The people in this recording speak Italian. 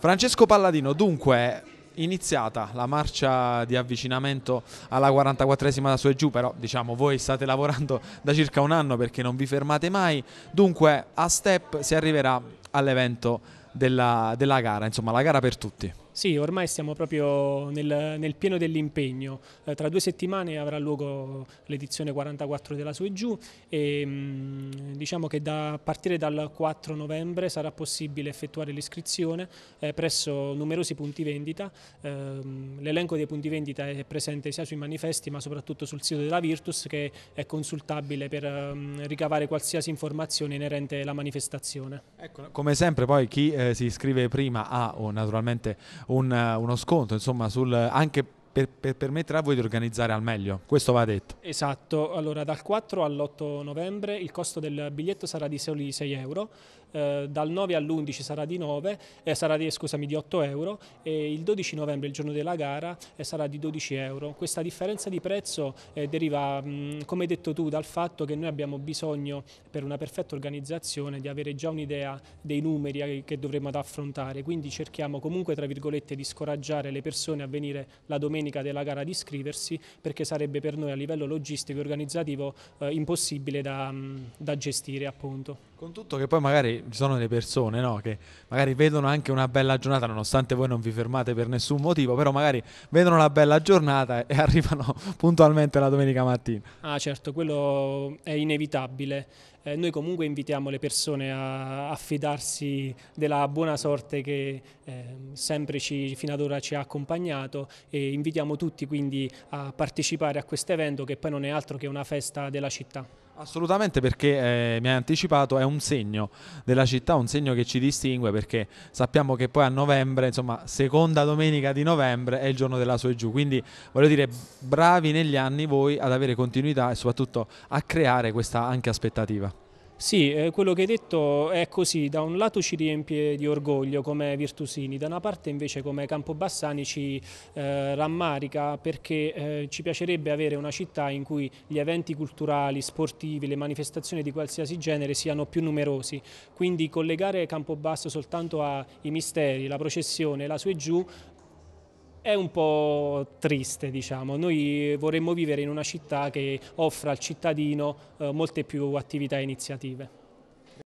Francesco Palladino, dunque iniziata la marcia di avvicinamento alla 44esima da su e giù, però diciamo voi state lavorando da circa un anno perché non vi fermate mai, dunque a step si arriverà all'evento della, della gara, insomma la gara per tutti. Sì, ormai siamo proprio nel, nel pieno dell'impegno. Eh, tra due settimane avrà luogo l'edizione 44 della Su e Giù e mh, mm, diciamo che da, a partire dal 4 novembre sarà possibile effettuare l'iscrizione eh, presso numerosi punti vendita. Eh, l'elenco dei punti vendita è presente sia sui manifesti ma soprattutto sul sito della Virtus che è consultabile per mh, mm, ricavare qualsiasi informazione inerente alla manifestazione. Ecco, come sempre poi chi eh, si iscrive prima ha o naturalmente un, uno sconto insomma, sul, anche per, per, permettere a voi di organizzare al meglio. Questo va detto. Esatto, allora dal 4 all'8 novembre il costo del biglietto sarà di soli 6 euro, eh, dal 9 all'11 sarà di, 9, eh, sarà di, scusami, di 8 euro e il 12 novembre, il giorno della gara, eh, sarà di 12 euro. Questa differenza di prezzo eh, deriva, mh, mm, come hai detto tu, dal fatto che noi abbiamo bisogno per una perfetta organizzazione di avere già un'idea dei numeri eh, che dovremo ad affrontare, quindi cerchiamo comunque tra virgolette di scoraggiare le persone a venire la domenica domenica della gara di iscriversi perché sarebbe per noi a livello logistico e organizzativo eh, impossibile da, mm, da, gestire appunto. Con tutto che poi magari ci sono delle persone no, che magari vedono anche una bella giornata nonostante voi non vi fermate per nessun motivo però magari vedono una bella giornata e arrivano puntualmente la domenica mattina. Ah certo, quello è inevitabile eh, noi comunque invitiamo le persone a, a fidarsi della buona sorte che eh, sempre ci, fino ad ora ci ha accompagnato e invitiamo tutti quindi a partecipare a questo evento che poi non è altro che una festa della città. Assolutamente perché eh, mi hai anticipato, è un segno della città, un segno che ci distingue perché sappiamo che poi a novembre, insomma seconda domenica di novembre è il giorno della sua e giù, quindi voglio dire bravi negli anni voi ad avere continuità e soprattutto a creare questa anche aspettativa. Sì, eh, quello che hai detto è così, da un lato ci riempie di orgoglio come Virtusini, da una parte invece come Campobassani ci eh, rammarica perché eh, ci piacerebbe avere una città in cui gli eventi culturali, sportivi, le manifestazioni di qualsiasi genere siano più numerosi, quindi collegare Campobasso soltanto ai misteri, la processione, la su e giù è un po' triste, diciamo. Noi vorremmo vivere in una città che offra al cittadino eh, molte più attività e iniziative.